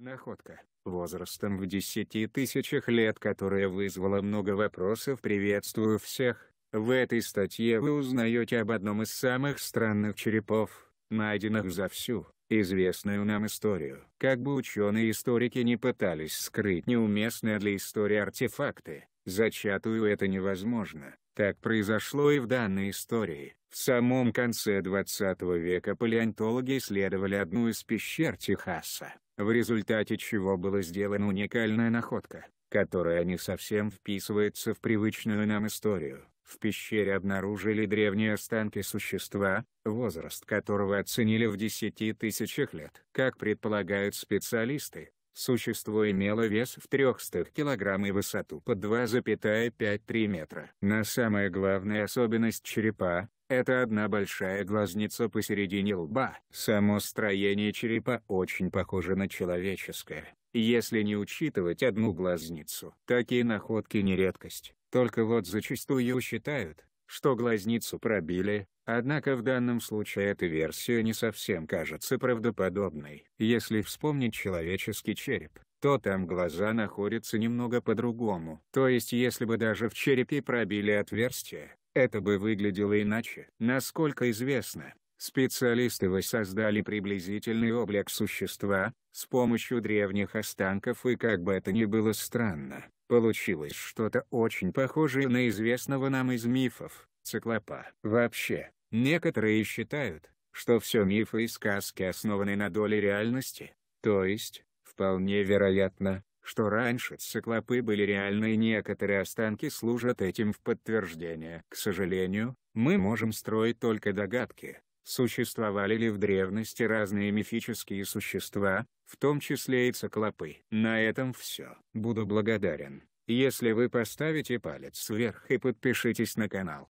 Находка. Возрастом в десяти тысячах лет, которая вызвала много вопросов, приветствую всех. В этой статье вы узнаете об одном из самых странных черепов, найденных за всю известную нам историю. Как бы ученые-историки и не пытались скрыть неуместные для истории артефакты, зачатую это невозможно. Так произошло и в данной истории. В самом конце 20 века палеонтологи исследовали одну из пещер Техаса, в результате чего была сделана уникальная находка, которая не совсем вписывается в привычную нам историю. В пещере обнаружили древние останки существа, возраст которого оценили в 10 тысячах лет. Как предполагают специалисты, Существо имело вес в 300 кг и высоту по 2,53 метра. На самая главная особенность черепа, это одна большая глазница посередине лба. Само строение черепа очень похоже на человеческое, если не учитывать одну глазницу. Такие находки не редкость, только вот зачастую считают, что глазницу пробили, однако в данном случае эта версия не совсем кажется правдоподобной. Если вспомнить человеческий череп, то там глаза находятся немного по-другому. То есть если бы даже в черепе пробили отверстие, это бы выглядело иначе. Насколько известно, специалисты воссоздали приблизительный облик существа, с помощью древних останков и как бы это ни было странно, получилось что-то очень похожее на известного нам из мифов, циклопа. Вообще, некоторые считают, что все мифы и сказки основаны на доле реальности, то есть, вполне вероятно, что раньше циклопы были реальны и некоторые останки служат этим в подтверждение. К сожалению, мы можем строить только догадки, существовали ли в древности разные мифические существа, в том числе и циклопы. На этом все. Буду благодарен, если вы поставите палец вверх и подпишитесь на канал.